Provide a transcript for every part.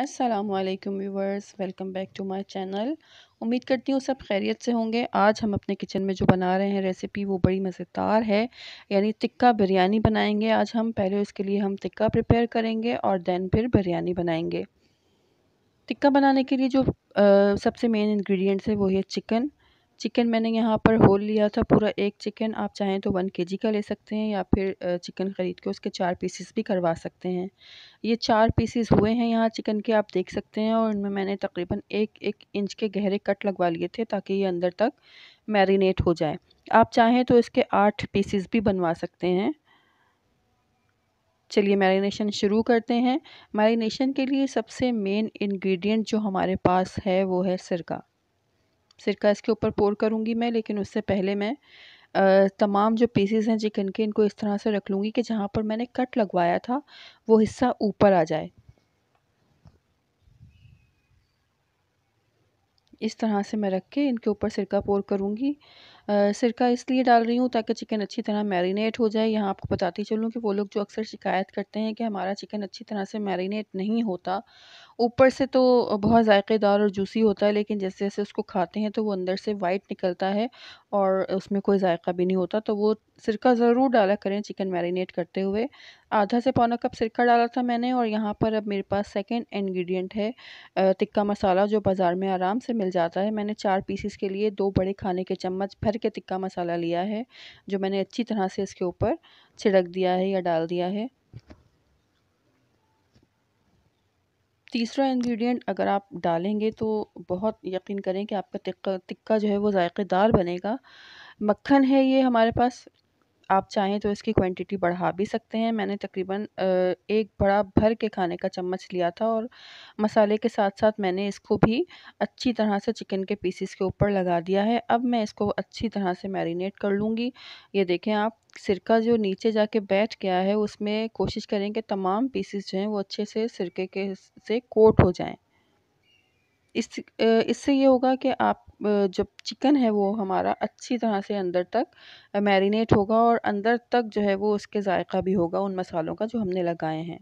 Aslam viewers welcome back to my channel उम्मीद करती हूँ सब खैरियत से होंगे आज हम अपने किचन में जो बना रहे हैं रेसिपी वो बड़ी मज़ेदार है यानी टिक्का बिरयानी बनाएंगे आज हम पहले उसके लिए हम टिक्का प्रिपेयर करेंगे और देन फिर बिरयानी बनाएंगे टिक्का बनाने के लिए जो आ, सबसे मेन इन्ग्रीडियंट्स है वो है चिकन चिकन मैंने यहाँ पर होल लिया था पूरा एक चिकन आप चाहें तो वन के जी का ले सकते हैं या फिर चिकन ख़रीद के उसके चार पीसेस भी करवा सकते हैं ये चार पीसेस हुए हैं यहाँ चिकन के आप देख सकते हैं और इनमें मैंने तकरीबन एक एक इंच के गहरे कट लगवा लिए थे ताकि ये अंदर तक मैरिनेट हो जाए आप चाहें तो इसके आठ पीसीस भी बनवा सकते हैं चलिए मैरिनेशन शुरू करते हैं मैरिनेशन के लिए सबसे मेन इंग्रेडिएंट जो हमारे पास है वो है सिरका सिरका इसके ऊपर पोर करूँगी मैं लेकिन उससे पहले मैं तमाम जो पीसेस हैं चिकन के इनको इस तरह से रख लूँगी कि जहाँ पर मैंने कट लगवाया था वो हिस्सा ऊपर आ जाए इस तरह से मैं रख के इनके ऊपर सिरका पोर करूँगी सिरका इसलिए डाल रही हूँ ताकि चिकन अच्छी तरह मैरिनेट हो जाए यहाँ आपको बताती चलूँ कि वो लोग जो अक्सर शिकायत करते हैं कि हमारा चिकन अच्छी तरह से मैरिनेट नहीं होता ऊपर से तो बहुत जायकेदार और जूसी होता है लेकिन जैसे जैसे उसको खाते हैं तो वो अंदर से वाइट निकलता है और उसमें कोई जायका भी नहीं होता तो वो सिरका ज़रूर डाला करें चिकन मैरिनेट करते हुए आधा से पौना कप सिरका डाला था मैंने और यहाँ पर अब मेरे पास सेकंड इंग्रेडिएंट है टिक्का मसाला जो बाज़ार में आराम से मिल जाता है मैंने चार पीसीस के लिए दो बड़े खाने के चम्मच भर के टिक्का मसाला लिया है जो मैंने अच्छी तरह से इसके ऊपर छिड़क दिया है या डाल दिया है तीसरा इंग्रेडिएंट अगर आप डालेंगे तो बहुत यकीन करें कि आपका टिक्का टिक्का जो है वो जायकेदार बनेगा मक्खन है ये हमारे पास आप चाहें तो इसकी क्वांटिटी बढ़ा भी सकते हैं मैंने तकरीबन एक बड़ा भर के खाने का चम्मच लिया था और मसाले के साथ साथ मैंने इसको भी अच्छी तरह से चिकन के पीसीस के ऊपर लगा दिया है अब मैं इसको अच्छी तरह से मैरिनेट कर लूँगी ये देखें आप सिरका जो नीचे जाके बैठ गया है उसमें कोशिश करें कि तमाम पीसीस जो हैं वो अच्छे से सिरके के से कोट हो जाएं इस इससे ये होगा कि आप जब चिकन है वो हमारा अच्छी तरह से अंदर तक मैरिनेट होगा और अंदर तक जो है वो उसके जायका भी होगा उन मसालों का जो हमने लगाए हैं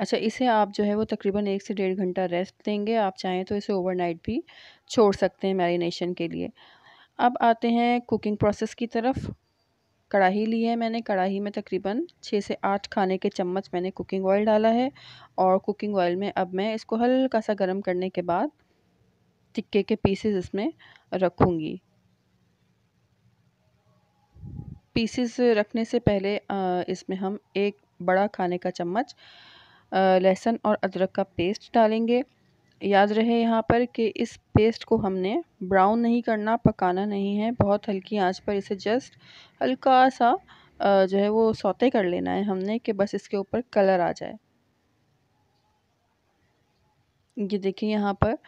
अच्छा इसे आप जो है वो तकरीबन एक से डेढ़ घंटा रेस्ट देंगे आप चाहें तो इसे ओवरनाइट भी छोड़ सकते हैं मैरिनेशन के लिए अब आते हैं कुकिंग प्रोसेस की तरफ कढ़ाई ली है मैंने कढ़ाई में तकरीबन छः से आठ खाने के चम्मच मैंने कुकिंग ऑयल डाला है और कुकिंग ऑयल में अब मैं इसको हल्का सा गर्म करने के बाद टिक्के के पीसेस इसमें रखूँगी पीसेस रखने से पहले इसमें हम एक बड़ा खाने का चम्मच लहसुन और अदरक का पेस्ट डालेंगे याद रहे यहाँ पर कि इस पेस्ट को हमने ब्राउन नहीं करना पकाना नहीं है बहुत हल्की आंच पर इसे जस्ट हल्का सा जो है वो सौते कर लेना है हमने कि बस इसके ऊपर कलर आ जाए ये देखिए यहाँ पर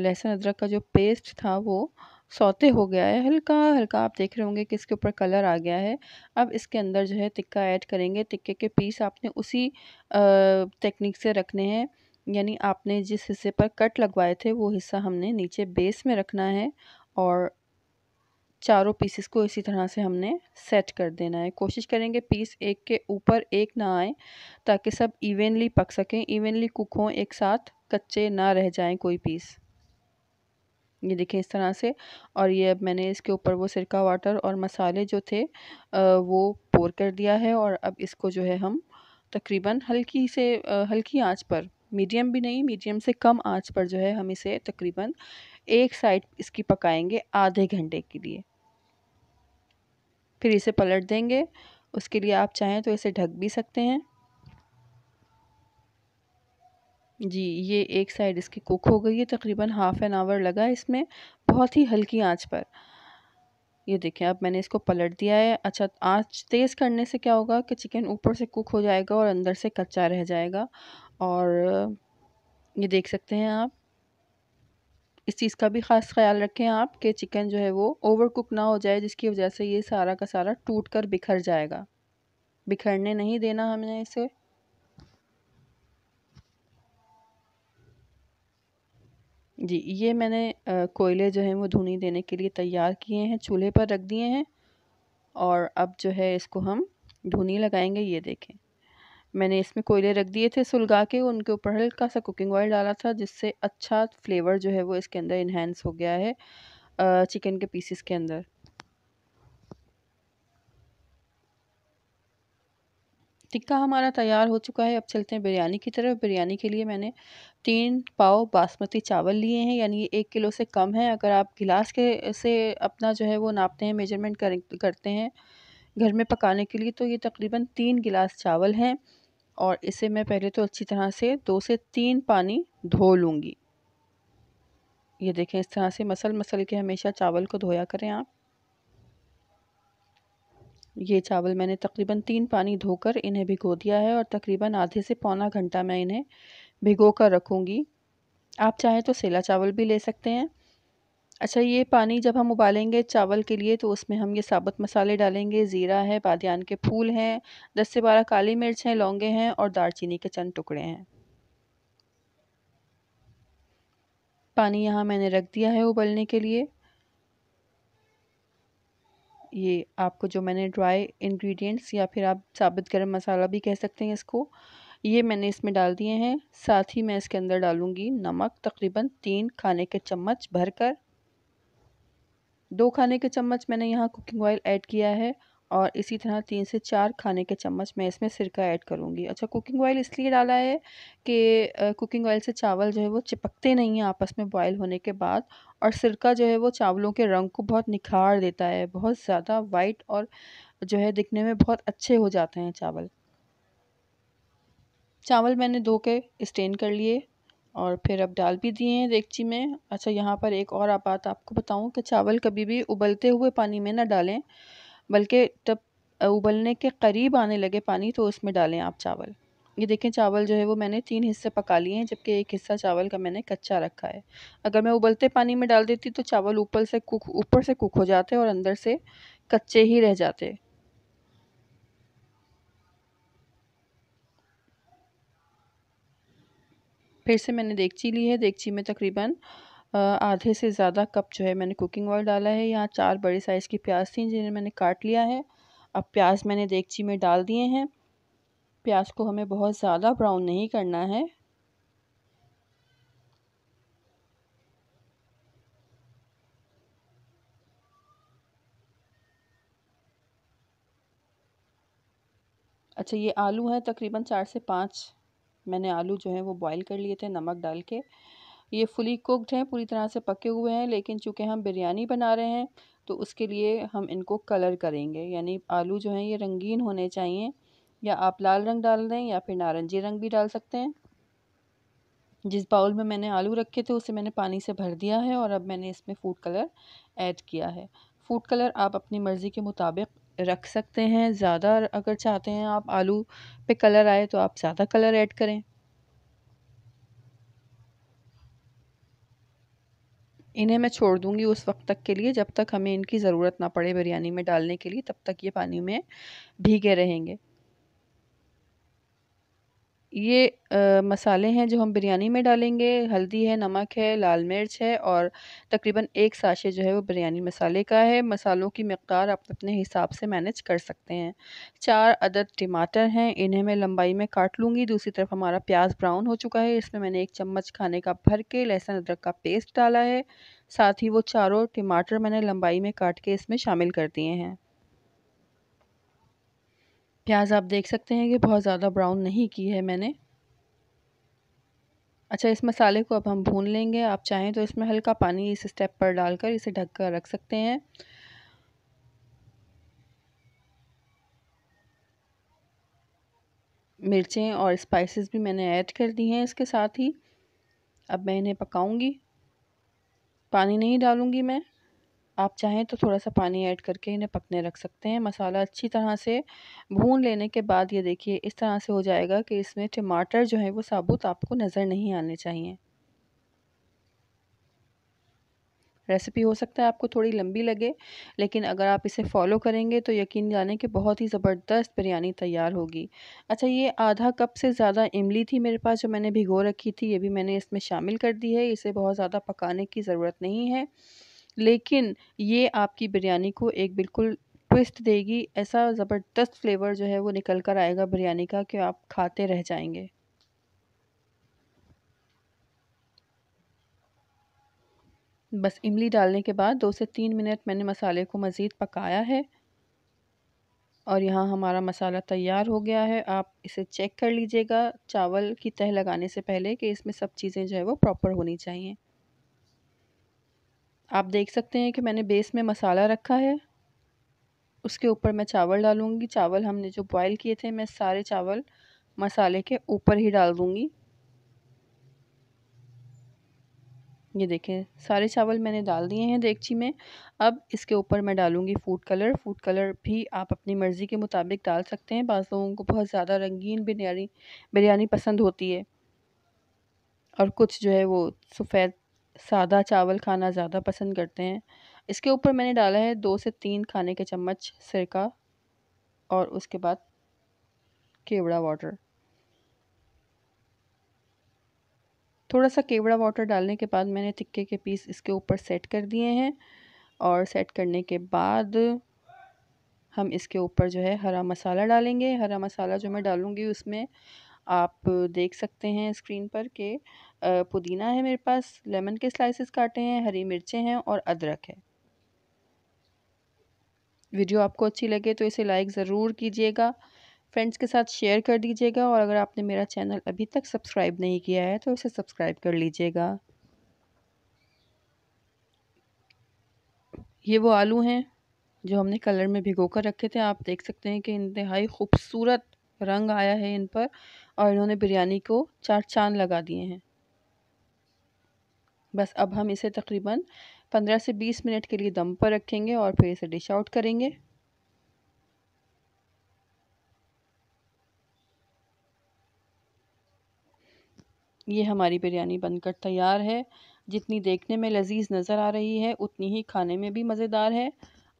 लहसुन अदरक का जो पेस्ट था वो सौते हो गया है हल्का हल्का आप देख रहे होंगे कि इसके ऊपर कलर आ गया है अब इसके अंदर जो है टिक्का ऐड करेंगे टिक्के के पीस आपने उसी टेक्निक से रखने हैं यानी आपने जिस हिस्से पर कट लगवाए थे वो हिस्सा हमने नीचे बेस में रखना है और चारों पीसेस को इसी तरह से हमने सेट कर देना है कोशिश करेंगे पीस एक के ऊपर एक ना आए ताकि सब इवेनली पक सकें इवेनली कुक हों एक साथ कच्चे ना रह जाएं कोई पीस ये देखें इस तरह से और ये अब मैंने इसके ऊपर वो सिरका वाटर और मसाले जो थे वो पोर कर दिया है और अब इसको जो है हम तकरीबन हल्की से हल्की आंच पर मीडियम भी नहीं मीडियम से कम आंच पर जो है हम इसे तकरीबन एक साइड इसकी पकाएंगे आधे घंटे के लिए फिर इसे पलट देंगे उसके लिए आप चाहें तो इसे ढक भी सकते हैं जी ये एक साइड इसकी कुक हो गई है तकरीबन हाफ़ एन आवर लगा इसमें बहुत ही हल्की आंच पर ये देखें अब मैंने इसको पलट दिया है अच्छा आंच तेज़ करने से क्या होगा कि चिकन ऊपर से कुक हो जाएगा और अंदर से कच्चा रह जाएगा और ये देख सकते हैं आप इस चीज़ का भी ख़ास ख्याल रखें आप कि चिकन जो है वो ओवर कुक ना हो जाए जिसकी वजह से ये सारा का सारा टूट कर बिखर जाएगा बिखरने नहीं देना हमने इसे जी ये मैंने कोयले जो हैं वो धुनी देने के लिए तैयार किए हैं चूल्हे पर रख दिए हैं और अब जो है इसको हम धुनी लगाएंगे ये देखें मैंने इसमें कोयले रख दिए थे सुलगा के उनके ऊपर हल्का सा कुकिंग ऑयल डाला था जिससे अच्छा फ्लेवर जो है वो इसके अंदर इन्हेंस हो गया है चिकन के पीसेस के अंदर टिक्का हमारा तैयार हो चुका है अब चलते हैं बिरयानी की तरफ बिरयानी के लिए मैंने तीन पाव बासमती चावल लिए हैं यानी ये एक किलो से कम है अगर आप गिलास के से अपना जो है वो नापते हैं मेजरमेंट करते हैं घर में पकाने के लिए तो ये तकरीबन तीन गिलास चावल हैं और इसे मैं पहले तो अच्छी तरह से दो से तीन पानी धो लूँगी ये देखें इस तरह से मसल मसल के हमेशा चावल को धोया करें आप ये चावल मैंने तकरीबन तीन पानी धोकर इन्हें भिगो दिया है और तकरीबन आधे से पौना घंटा मैं इन्हें भिगो कर रखूँगी आप चाहें तो सेला चावल भी ले सकते हैं अच्छा ये पानी जब हम उबालेंगे चावल के लिए तो उसमें हम ये साबुत मसाले डालेंगे ज़ीरा है बादियान के फूल हैं दस से बारह काली मिर्च हैं लौंगे हैं और दालचीनी के चंद टुकड़े हैं पानी यहाँ मैंने रख दिया है उबलने के लिए ये आपको जो मैंने ड्राई इंग्रेडिएंट्स या फिर आप साबुत गर्म मसाला भी कह सकते हैं इसको ये मैंने इसमें डाल दिए हैं साथ ही मैं इसके अंदर डालूँगी नमक तकरीबन तीन खाने के चम्मच भरकर दो खाने के चम्मच मैंने यहाँ कुकिंग ऑयल ऐड किया है और इसी तरह तीन से चार खाने के चम्मच मैं इसमें सिरका ऐड करूँगी अच्छा कुकिंग ऑयल इसलिए डाला है कि कुकिंग ऑयल से चावल जो है वो चिपकते नहीं हैं आपस में बॉयल होने के बाद और सिरका जो है वो चावलों के रंग को बहुत निखार देता है बहुत ज़्यादा वाइट और जो है दिखने में बहुत अच्छे हो जाते हैं चावल चावल मैंने धो के स्टेन कर लिए और फिर अब डाल भी दिए हैं देगची में अच्छा यहाँ पर एक और बात आपको बताऊँ कि चावल कभी भी उबलते हुए पानी में ना डालें बल्कि जब उबलने के करीब आने लगे पानी तो उसमें डालें आप चावल ये देखें चावल जो है वो मैंने तीन हिस्से पका लिए हैं जबकि एक हिस्सा चावल का मैंने कच्चा रखा है अगर मैं उबलते पानी में डाल देती तो चावल ऊपर से कुक ऊपर से कुक हो जाते और अंदर से कच्चे ही रह जाते फिर से मैंने देगची ली है देगची में तकरीबन आधे से ज़्यादा कप जो है मैंने कुकिंग ऑयल डाला है यहाँ चार बड़े साइज़ की प्याज थी जिन्हें मैंने काट लिया है अब प्याज मैंने देगची में डाल दिए हैं प्याज को हमें बहुत ज़्यादा ब्राउन नहीं करना है अच्छा ये आलू है तकरीबन चार से पाँच मैंने आलू जो है वो बॉईल कर लिए थे नमक डाल के ये फुली कुकड हैं पूरी तरह से पके हुए हैं लेकिन चूँकि हम बिरयानी बना रहे हैं तो उसके लिए हम इनको कलर करेंगे यानी आलू जो हैं ये रंगीन होने चाहिए या आप लाल रंग डाल दें या फिर नारंगी रंग भी डाल सकते हैं जिस बाउल में मैंने आलू रखे थे उसे मैंने पानी से भर दिया है और अब मैंने इसमें फूड कलर ऐड किया है फूड कलर आप अपनी मर्ज़ी के मुताबिक रख सकते हैं ज़्यादा अगर चाहते हैं आप आलू पे कलर आए तो आप ज़्यादा कलर ऐड करें इन्हें मैं छोड़ दूंगी उस वक्त तक के लिए जब तक हमें इनकी ज़रूरत ना पड़े बिरयानी में डालने के लिए तब तक ये पानी में भीगे रहेंगे ये आ, मसाले हैं जो हम बिरयानी में डालेंगे हल्दी है नमक है लाल मिर्च है और तकरीबन एक साशे जो है वो बिरयानी मसाले का है मसालों की मकदार आप अपने हिसाब से मैनेज कर सकते हैं चार अदद टमाटर हैं इन्हें मैं लंबाई में काट लूँगी दूसरी तरफ हमारा प्याज ब्राउन हो चुका है इसमें मैंने एक चम्मच खाने का भर के लहसुन अदरक का पेस्ट डाला है साथ ही वो चारों टमाटर मैंने लंबाई में काट के इसमें शामिल कर दिए हैं प्याज आप देख सकते हैं कि बहुत ज़्यादा ब्राउन नहीं की है मैंने अच्छा इस मसाले को अब हम भून लेंगे आप चाहें तो इसमें हल्का पानी इस स्टेप पर डालकर इसे ढक कर रख सकते हैं मिर्चें और स्पाइसेस भी मैंने ऐड कर दी हैं इसके साथ ही अब मैं इन्हें पकाऊंगी पानी नहीं डालूंगी मैं आप चाहें तो थोड़ा सा पानी ऐड करके इन्हें पकने रख सकते हैं मसाला अच्छी तरह से भून लेने के बाद ये देखिए इस तरह से हो जाएगा कि इसमें टमाटर जो है वो साबुत आपको नज़र नहीं आने चाहिए रेसिपी हो सकता है आपको थोड़ी लंबी लगे लेकिन अगर आप इसे फॉलो करेंगे तो यकीन जाने कि बहुत ही ज़बरदस्त बिरयानी तैयार होगी अच्छा ये आधा कप से ज़्यादा इमली थी मेरे पास जो मैंने भिगो रखी थी ये भी मैंने इसमें शामिल कर दी है इसे बहुत ज़्यादा पकाने की ज़रूरत नहीं है लेकिन ये आपकी बिरयानी को एक बिल्कुल ट्विस्ट देगी ऐसा ज़बरदस्त फ्लेवर जो है वो निकल कर आएगा बिरयानी का कि आप खाते रह जाएंगे बस इमली डालने के बाद दो से तीन मिनट मैंने मसाले को मज़ीद पकाया है और यहाँ हमारा मसाला तैयार हो गया है आप इसे चेक कर लीजिएगा चावल की तह लगाने से पहले कि इसमें सब चीज़ें जो है वो प्रॉपर होनी चाहिए आप देख सकते हैं कि मैंने बेस में मसाला रखा है उसके ऊपर मैं चावल डालूँगी चावल हमने जो बॉयल किए थे मैं सारे चावल मसाले के ऊपर ही डाल दूँगी ये देखें सारे चावल मैंने डाल दिए हैं देगची में अब इसके ऊपर मैं डालूँगी फूड कलर फूड कलर भी आप अपनी मर्ज़ी के मुताबिक डाल सकते हैं बाज़ लोगों को बहुत ज़्यादा रंगीन बिरयानी बिरयानी पसंद होती है और कुछ जो है वो सफ़ेद सादा चावल खाना ज़्यादा पसंद करते हैं इसके ऊपर मैंने डाला है दो से तीन खाने के चम्मच सिरका और उसके बाद केवड़ा वाटर थोड़ा सा केवड़ा वाटर डालने के बाद मैंने टिक्के के पीस इसके ऊपर सेट कर दिए हैं और सेट करने के बाद हम इसके ऊपर जो है हरा मसाला डालेंगे हरा मसाला जो मैं डालूँगी उसमें आप देख सकते हैं स्क्रीन पर कि पुदीना है मेरे पास लेमन के स्लाइसेस काटे हैं हरी मिर्चें हैं और अदरक है वीडियो आपको अच्छी लगे तो इसे लाइक ज़रूर कीजिएगा फ्रेंड्स के साथ शेयर कर दीजिएगा और अगर आपने मेरा चैनल अभी तक सब्सक्राइब नहीं किया है तो इसे सब्सक्राइब कर लीजिएगा ये वो आलू हैं जो हमने कलर में भिगो कर रखे थे आप देख सकते हैं कि इंतहाई खूबसूरत रंग आया है इन पर और इन्होंने बिरयानी को चार चांद लगा दिए हैं बस अब हम इसे तकरीबन पंद्रह से बीस मिनट के लिए दम पर रखेंगे और फिर इसे डिश आउट करेंगे ये हमारी बिरयानी बनकर तैयार है जितनी देखने में लजीज नज़र आ रही है उतनी ही खाने में भी मज़ेदार है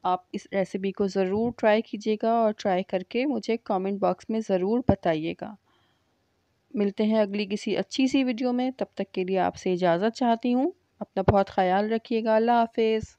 आप इस रेसिपी को ज़रूर ट्राई कीजिएगा और ट्राई करके मुझे कमेंट बॉक्स में ज़रूर बताइएगा मिलते हैं अगली किसी अच्छी सी वीडियो में तब तक के लिए आपसे इजाज़त चाहती हूँ अपना बहुत ख्याल रखिएगा अल्लाह हाफिज़